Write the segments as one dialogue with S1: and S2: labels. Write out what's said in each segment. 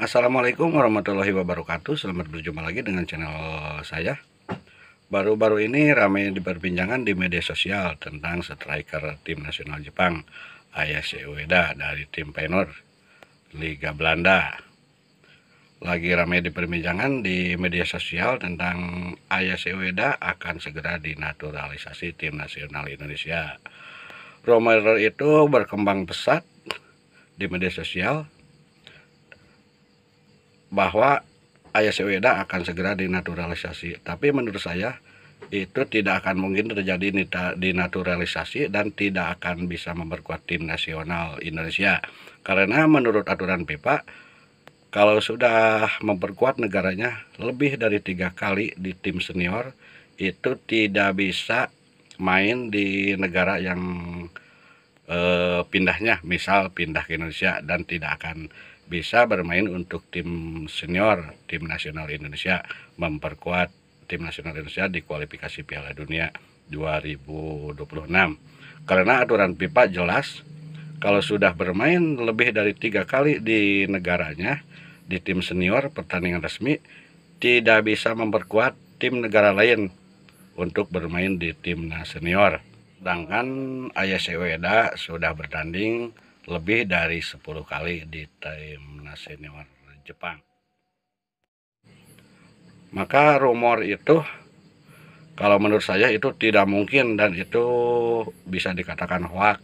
S1: Assalamualaikum warahmatullahi wabarakatuh Selamat berjumpa lagi dengan channel saya Baru-baru ini ramai diperbincangan di media sosial Tentang striker tim nasional Jepang Ayase Ueda dari tim Penor Liga Belanda Lagi ramai diperbincangan di media sosial Tentang Ayase Ueda akan segera dinaturalisasi tim nasional Indonesia Rumor itu berkembang pesat di media sosial bahwa ayah Seweda akan segera dinaturalisasi. Tapi menurut saya itu tidak akan mungkin terjadi dinaturalisasi dan tidak akan bisa memperkuat tim nasional Indonesia. Karena menurut aturan FIFA, kalau sudah memperkuat negaranya lebih dari tiga kali di tim senior, itu tidak bisa main di negara yang e, pindahnya, misal pindah ke Indonesia dan tidak akan bisa bermain untuk tim senior tim nasional Indonesia memperkuat tim nasional Indonesia di kualifikasi Piala Dunia 2026 karena aturan pipa jelas kalau sudah bermain lebih dari tiga kali di negaranya di tim senior pertandingan resmi tidak bisa memperkuat tim negara lain untuk bermain di timnas senior. Sedangkan Ayah Seweda sudah bertanding lebih dari 10 kali di timnas senior Jepang. Maka rumor itu kalau menurut saya itu tidak mungkin dan itu bisa dikatakan hoax.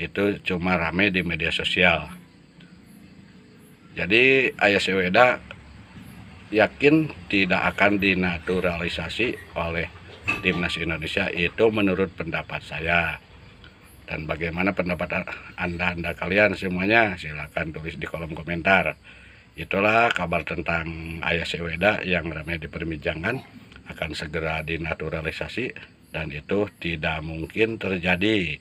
S1: Itu cuma rame di media sosial. Jadi Ayah Weda yakin tidak akan dinaturalisasi oleh timnas Indonesia itu menurut pendapat saya. Dan bagaimana pendapat Anda-Anda kalian semuanya? Silahkan tulis di kolom komentar. Itulah kabar tentang Ayah Seweda yang ramai diperbincangkan akan segera dinaturalisasi dan itu tidak mungkin terjadi.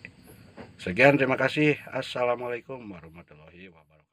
S1: Sekian terima kasih. Assalamualaikum warahmatullahi wabarakatuh.